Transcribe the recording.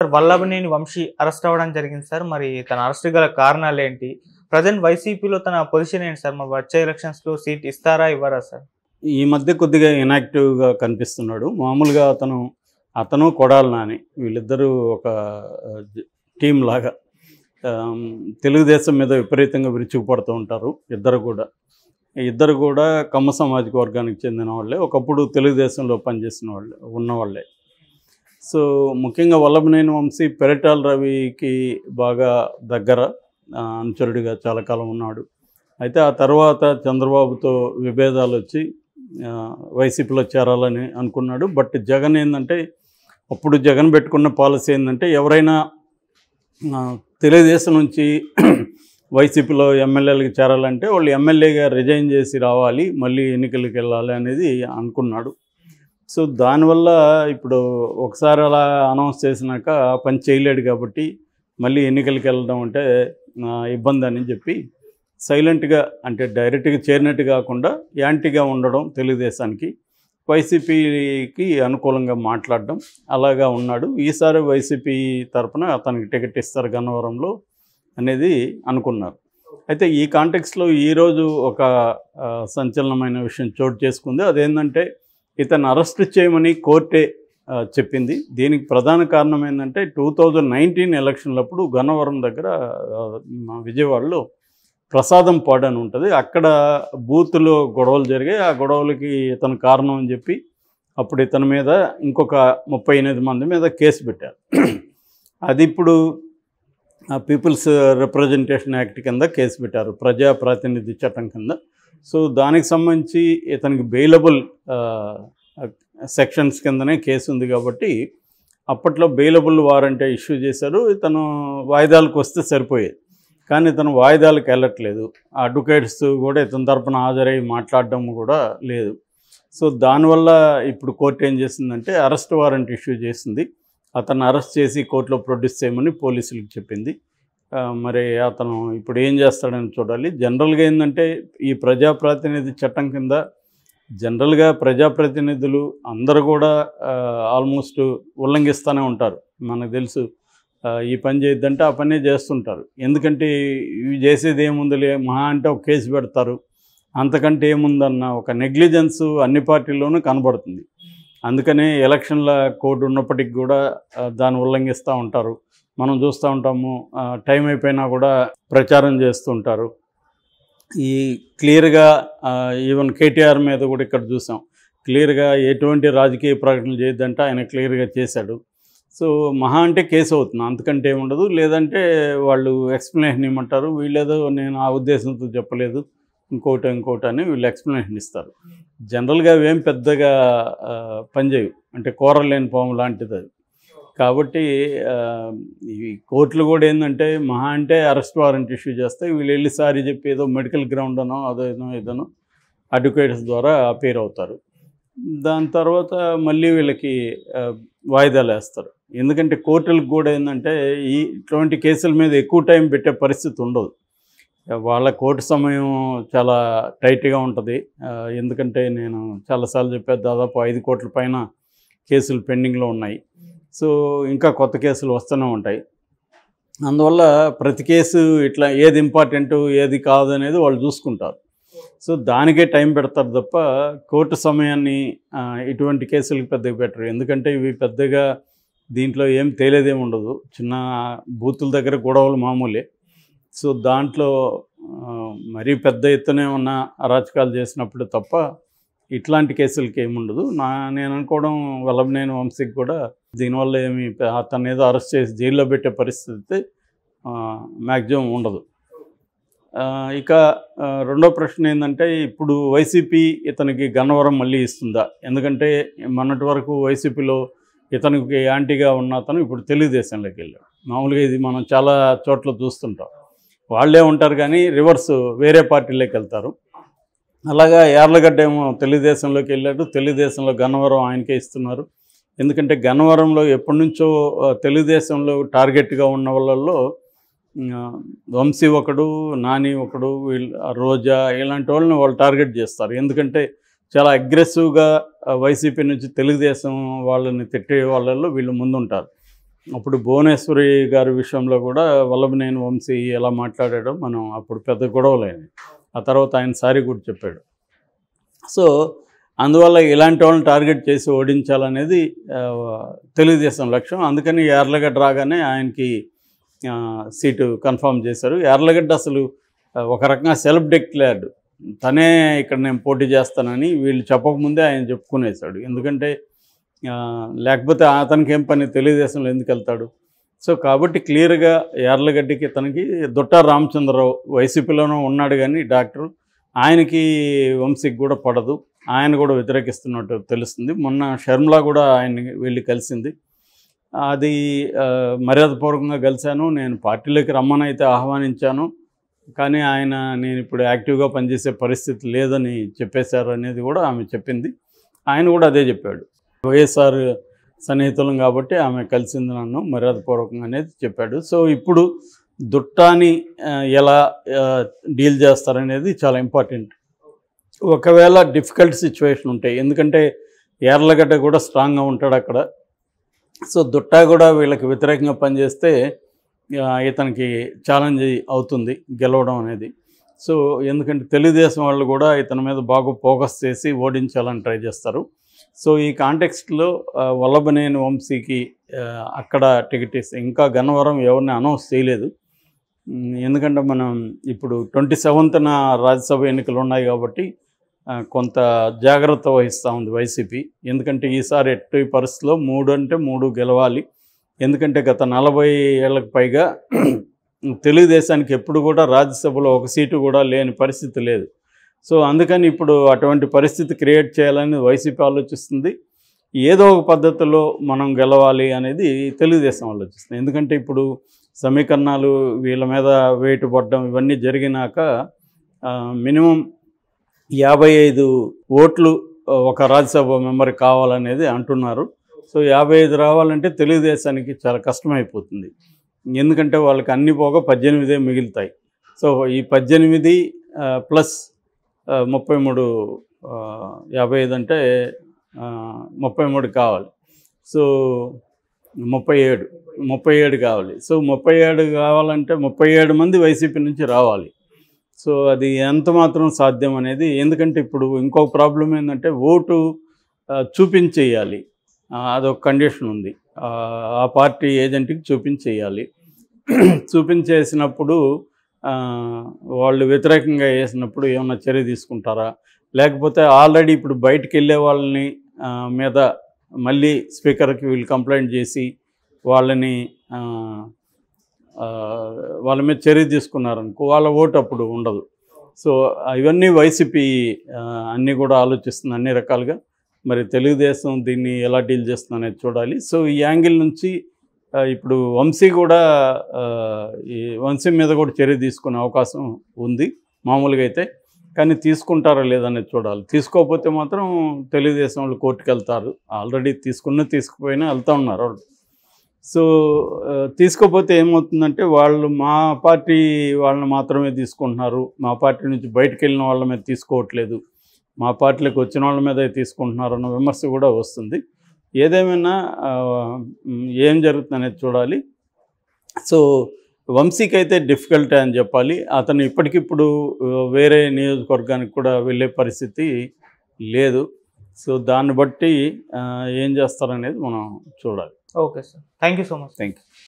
Sir Vallabhaneni Vamsi arrest అవ్వడం జరిగింది sir మరి తన అరెస్ట్ గల కారణాలు ఏంటి ప్రజెంట్ వైసీపీలో తన పొజిషన్ ఏంటి సార్ మరి వచ్చే ఎలక్షన్స్లో సీట్ ఇస్తారా ఇవ్వరా సార్ ఈ మధ్య కొద్దిగా ఇనాక్టివ్గా కనిపిస్తున్నాడు మామూలుగా అతను అతను కొడాల నాని వీళ్ళిద్దరూ ఒక టీం లాగా తెలుగుదేశం మీద విపరీతంగా విరుచుకుపడుతూ ఉంటారు ఇద్దరు కూడా ఇద్దరు కూడా కమ్మ సామాజిక వర్గానికి చెందిన వాళ్ళే ఒకప్పుడు తెలుగుదేశంలో పనిచేసిన వాళ్ళే ఉన్నవాళ్ళే సో ముఖ్యంగా వల్లభనేని వంశీ పెరటాల రవికి బాగా దగ్గర అనుచరుడిగా చాలా కాలం ఉన్నాడు అయితే ఆ తర్వాత చంద్రబాబుతో విభేదాలు వచ్చి వైసీపీలో చేరాలని అనుకున్నాడు బట్ జగన్ ఏంటంటే అప్పుడు జగన్ పెట్టుకున్న పాలసీ ఏంటంటే ఎవరైనా తెలుగుదేశం నుంచి వైసీపీలో ఎమ్మెల్యేలకు చేరాలంటే వాళ్ళు ఎమ్మెల్యేగా రిజైన్ చేసి రావాలి మళ్ళీ ఎన్నికలకు వెళ్ళాలి అనేది అనుకున్నాడు సో దానివల్ల ఇప్పుడు ఒకసారి అలా అనౌన్స్ చేసినాక పని చేయలేడు కాబట్టి మళ్ళీ ఎన్నికలకి వెళ్ళడం అంటే ఇబ్బంది అని చెప్పి సైలెంట్గా అంటే డైరెక్ట్గా చేరినట్టు కాకుండా యాంటీగా ఉండడం తెలుగుదేశానికి వైసీపీకి అనుకూలంగా మాట్లాడడం అలాగా ఉన్నాడు ఈసారి వైసీపీ తరఫున అతనికి టికెట్ ఇస్తారు గన్నవరంలో అనేది అనుకున్నారు అయితే ఈ కాంటెక్స్లో ఈరోజు ఒక సంచలనమైన విషయం చోటు చేసుకుంది అదేంటంటే ఇతను అరెస్ట్ చేయమని కోర్టే చెప్పింది దీనికి ప్రధాన కారణం ఏంటంటే టూ థౌజండ్ నైన్టీన్ ఎలక్షన్లప్పుడు గన్నవరం దగ్గర విజయవాడలో ప్రసాదం పాడని ఉంటుంది అక్కడ బూత్లో గొడవలు జరిగాయి ఆ గొడవలకి ఇతను కారణం అని చెప్పి అప్పుడు ఇతని మీద ఇంకొక ముప్పై ఎనిమిది మంది మీద కేసు పెట్టారు అది ఇప్పుడు పీపుల్స్ రిప్రజెంటేషన్ యాక్ట్ కింద కేసు పెట్టారు ప్రజాప్రాతినిధ్య చట్టం కింద సో దానికి సంబంధించి ఇతనికి బెయిలబుల్ సెక్షన్స్ కిందనే కేసు ఉంది కాబట్టి అప్పట్లో బెయిలబుల్ వారంటే ఇష్యూ చేశారు ఇతను వాయిదాలకు వస్తే సరిపోయేది కానీ ఇతను వాయిదాలకు వెళ్ళట్లేదు అడ్వకేట్స్ కూడా ఇతని తరపున హాజరై మాట్లాడడం కూడా లేదు సో దానివల్ల ఇప్పుడు కోర్టు ఏం చేసిందంటే అరెస్ట్ వారెంట్ ఇష్యూ చేసింది అతను అరెస్ట్ చేసి కోర్టులో ప్రొడ్యూస్ చేయమని పోలీసులకు చెప్పింది మరి అతను ఇప్పుడు ఏం చేస్తాడని చూడాలి జనరల్గా ఏంటంటే ఈ ప్రజాప్రాతినిధి చట్టం కింద జనరల్గా ప్రజాప్రతినిధులు అందరూ కూడా ఆల్మోస్ట్ ఉల్లంఘిస్తూనే ఉంటారు మనకు తెలుసు ఈ పని చేయొద్దంటే ఆ పనే చేస్తుంటారు ఎందుకంటే ఇవి చేసేది ఏముందిలే మహా అంటే ఒక కేసు పెడతారు అంతకంటే ఏముందన్న ఒక నెగ్లిజెన్స్ అన్ని పార్టీల్లోనూ కనబడుతుంది అందుకనే ఎలక్షన్ల కోడ్ ఉన్నప్పటికి కూడా దాన్ని ఉల్లంఘిస్తూ ఉంటారు మనం చూస్తూ ఉంటాము టైం అయిపోయినా కూడా ప్రచారం చేస్తుంటారు ఈ క్లియర్గా ఈవెన్ కేటీఆర్ మీద కూడా ఇక్కడ చూసాం క్లియర్గా ఎటువంటి రాజకీయ ప్రకటనలు చేయొద్దంటే ఆయన క్లియర్గా చేశాడు సో మహా అంటే కేసు అవుతుంది అంతకంటే ఏముండదు లేదంటే వాళ్ళు ఎక్స్ప్లెనేషన్ ఇమ్మంటారు వీళ్ళేదో నేను ఆ ఉద్దేశంతో చెప్పలేదు ఇంకోటి ఇంకోటి అని వీళ్ళు ఎక్స్ప్లెనేషన్ ఇస్తారు hmm. జనరల్గా అవేం పెద్దగా పనిచేయవు అంటే కూరలేని పాము లాంటిది అది కాబట్టి ఈ కోర్టులు కూడా ఏంటంటే మహా అంటే అరెస్ట్ వారెంట్ ఇష్యూ చేస్తాయి వీళ్ళు వెళ్ళి చెప్పి ఏదో మెడికల్ గ్రౌండ్ అనో అదేనో ఏదనో అడ్వకేట్స్ ద్వారా అపేర్ అవుతారు దాని తర్వాత మళ్ళీ వీళ్ళకి వాయిదాలు వేస్తారు ఎందుకంటే కోర్టులకు కూడా ఏంటంటే ఈ ఇటువంటి కేసుల మీద ఎక్కువ టైం పెట్టే పరిస్థితి ఉండదు వాళ్ళ కోర్టు సమయం చాలా టైట్గా ఉంటుంది ఎందుకంటే నేను చాలాసార్లు చెప్పాను దాదాపు ఐదు కోట్ల పైన కేసులు పెండింగ్లో ఉన్నాయి సో ఇంకా కొత్త కేసులు వస్తూనే ఉంటాయి అందువల్ల ప్రతి కేసు ఇట్లా ఏది ఇంపార్టెంట్ ఏది కాదు అనేది వాళ్ళు చూసుకుంటారు సో దానికే టైం పెడతారు తప్ప కోర్టు సమయాన్ని ఇటువంటి కేసులకు పెద్దగా పెట్టరు ఎందుకంటే ఇవి పెద్దగా దీంట్లో ఏం తేలేదేమి ఉండదు చిన్న బూతుల దగ్గర గొడవలు మామూలే సో దాంట్లో మరీ పెద్ద ఎత్తునే ఉన్న అరాచకాలు చేసినప్పుడు తప్ప ఇట్లాంటి కేసులకి ఏముండదు నా నేను అనుకోవడం వల్లభనేని వంశీకి కూడా దీనివల్ల ఏమి అతన్ని ఏదో అరెస్ట్ చేసి జైల్లో పెట్టే పరిస్థితి మ్యాక్సిమం ఉండదు ఇక రెండో ప్రశ్న ఏంటంటే ఇప్పుడు వైసీపీ ఇతనికి గన్నవరం మళ్ళీ ఇస్తుందా ఎందుకంటే మొన్నటి వరకు వైసీపీలో ఇతనికి యాంటీగా ఉన్న అతను ఇప్పుడు తెలుగుదేశంలోకి వెళ్ళాడు మామూలుగా ఇది మనం చాలా చోట్ల చూస్తుంటాం వాళ్ళే ఉంటారు కానీ రివర్స్ వేరే పార్టీలోకి వెళ్తారు అలాగా యార్లగడ్డ ఏమో తెలుగుదేశంలోకి వెళ్ళాడు తెలుగుదేశంలో గన్నవరం ఆయనకే ఇస్తున్నారు ఎందుకంటే గన్నవరంలో ఎప్పటి నుంచో తెలుగుదేశంలో టార్గెట్గా ఉన్న వాళ్ళల్లో వంశీ ఒకడు నాని ఒకడు రోజా ఇలాంటి వాళ్ళని వాళ్ళు టార్గెట్ చేస్తారు ఎందుకంటే చాలా అగ్రెసివ్గా వైసీపీ నుంచి తెలుగుదేశం వాళ్ళని తిట్టే వాళ్ళల్లో వీళ్ళు ముందుంటారు అప్పుడు భువనేశ్వరి గారి విషయంలో కూడా వల్లభనేని వంశీ ఎలా మాట్లాడాడో మనం అప్పుడు పెద్ద గొడవలేని ఆ తర్వాత ఆయన సారీ కూడా చెప్పాడు సో అందువల్ల ఇలాంటి వాళ్ళని టార్గెట్ చేసి ఓడించాలనేది తెలుగుదేశం లక్ష్యం అందుకని యార్లగడ్డ రాగానే ఆయనకి సీటు కన్ఫర్మ్ చేశారు యార్లగడ్డ అసలు ఒక రకంగా సెల్ఫ్ డిక్లేర్డ్ తనే ఇక్కడ నేను పోటీ చేస్తానని వీళ్ళు చెప్పకముందే ఆయన చెప్పుకునేసాడు ఎందుకంటే లేకపోతే అతనికి ఏం పని తెలుగుదేశంలో ఎందుకు వెళ్తాడు సో కాబట్టి క్లియర్గా యార్లగడ్డకి తనకి దొట్టా రామచంద్రరావు వైసీపీలోనూ ఉన్నాడు కానీ డాక్టర్ ఆయనకి వంశీకి కూడా పడదు ఆయన కూడా వ్యతిరేకిస్తున్నట్టు తెలుస్తుంది మొన్న షర్మిలా కూడా ఆయన వెళ్ళి కలిసింది అది మర్యాదపూర్వకంగా కలిశాను నేను పార్టీలోకి రమ్మని అయితే ఆహ్వానించాను కానీ ఆయన నేను ఇప్పుడు యాక్టివ్గా పనిచేసే పరిస్థితి లేదని చెప్పేశారు అనేది కూడా ఆమె చెప్పింది ఆయన కూడా అదే చెప్పాడు వైఎస్ఆర్ సన్నిహితులం కాబట్టి ఆమె కలిసింది నన్ను మర్యాదపూర్వకంగా అనేది చెప్పాడు సో ఇప్పుడు దుట్టాని ఎలా డీల్ చేస్తారనేది చాలా ఇంపార్టెంట్ ఒకవేళ డిఫికల్ట్ సిచ్యువేషన్ ఉంటాయి ఎందుకంటే ఎర్లగడ్డ కూడా స్ట్రాంగ్గా ఉంటాడు అక్కడ సో దుట్టా కూడా వీళ్ళకి వ్యతిరేకంగా పనిచేస్తే ఇతనికి ఛాలెంజ్ అవుతుంది గెలవడం అనేది సో ఎందుకంటే తెలుగుదేశం వాళ్ళు కూడా ఇతని మీద బాగా ఫోకస్ చేసి ఓడించాలని ట్రై చేస్తారు సో ఈ కాంటెక్స్ట్లో వల్లభనేని వంశీకి అక్కడ టికెట్ ఇస్తే ఇంకా గన్నవరం ఎవరిని అనౌన్స్ చేయలేదు ఎందుకంటే మనం ఇప్పుడు ట్వంటీ సెవెంత్న రాజ్యసభ ఎన్నికలు ఉన్నాయి కాబట్టి కొంత జాగ్రత్త వహిస్తూ ఉంది వైసీపీ ఎందుకంటే ఈసారి ఎట్టి పరిస్థితిలో మూడు అంటే మూడు గెలవాలి ఎందుకంటే గత నలభై ఏళ్ళకు పైగా తెలుగుదేశానికి ఎప్పుడు కూడా రాజ్యసభలో ఒక సీటు కూడా లేని పరిస్థితి లేదు సో అందుకని ఇప్పుడు అటువంటి పరిస్థితి క్రియేట్ చేయాలని వైసీపీ ఆలోచిస్తుంది ఏదో ఒక పద్ధతిలో మనం గెలవాలి అనేది తెలుగుదేశం ఆలోచిస్తుంది ఎందుకంటే ఇప్పుడు సమీకరణాలు వీళ్ళ మీద వేటు పడ్డం ఇవన్నీ జరిగినాక మినిమం యాభై ఐదు ఓట్లు ఒక రాజ్యసభ మెంబర్కి కావాలనేది అంటున్నారు సో యాభై ఐదు రావాలంటే తెలుగుదేశానికి చాలా కష్టమైపోతుంది ఎందుకంటే వాళ్ళకి అన్ని పోగా పద్దెనిమిదే మిగులుతాయి సో ఈ పద్దెనిమిది ప్లస్ ముప్పై మూడు యాభై ఐదు అంటే ముప్పై మూడు కావాలి సో ముప్పై ఏడు ముప్పై ఏడు కావాలి సో ముప్పై ఏడు కావాలంటే ముప్పై ఏడు మంది వైసీపీ నుంచి రావాలి సో అది ఎంత మాత్రం సాధ్యం అనేది ఎందుకంటే ఇప్పుడు ఇంకొక ప్రాబ్లం ఏంటంటే ఓటు చూపించేయాలి అదొక కండిషన్ ఉంది ఆ పార్టీ ఏజెంట్కి చూపించేయాలి చూపించేసినప్పుడు వాళ్ళు వ్యతిరేకంగా వేసినప్పుడు ఏమైనా చర్య తీసుకుంటారా లేకపోతే ఆల్రెడీ ఇప్పుడు బయటకు వెళ్ళే వాళ్ళని మీద మళ్ళీ స్పీకర్కి వీళ్ళు కంప్లైంట్ చేసి వాళ్ళని వాళ్ళ మీద చర్య తీసుకున్నారనుకో వాళ్ళ ఓటు అప్పుడు ఉండదు సో ఇవన్నీ వైసీపీ అన్నీ కూడా ఆలోచిస్తుంది అన్ని రకాలుగా మరి తెలుగుదేశం దీన్ని ఎలా డీల్ చేస్తుంది అనేది చూడాలి సో ఈ యాంగిల్ నుంచి ఇప్పుడు వంశీ కూడా ఈ వంశీ మీద కూడా చర్య తీసుకునే అవకాశం ఉంది మామూలుగా అయితే కానీ తీసుకుంటారా లేదనేది చూడాలి తీసుకోకపోతే మాత్రం తెలుగుదేశం వాళ్ళు కోర్టుకు వెళ్తారు ఆల్రెడీ తీసుకున్న తీసుకుపోయినా వెళ్తూ ఉన్నారు వాళ్ళు సో తీసుకోపోతే ఏమవుతుందంటే వాళ్ళు మా పార్టీ వాళ్ళని మాత్రమే తీసుకుంటున్నారు మా పార్టీ నుంచి బయటకు వెళ్ళిన వాళ్ళ మీద తీసుకోవట్లేదు మా పార్టీలకు వచ్చిన వాళ్ళ మీద తీసుకుంటున్నారు అన్న విమర్శ కూడా వస్తుంది ఏదేమైనా ఏం జరుగుతుంది అనేది చూడాలి సో వంశీకి అయితే డిఫికల్టే అని చెప్పాలి అతను ఇప్పటికిప్పుడు వేరే నియోజకవర్గానికి కూడా వెళ్ళే పరిస్థితి లేదు సో దాన్ని బట్టి ఏం చేస్తారనేది మనం చూడాలి okay sir thank so much thank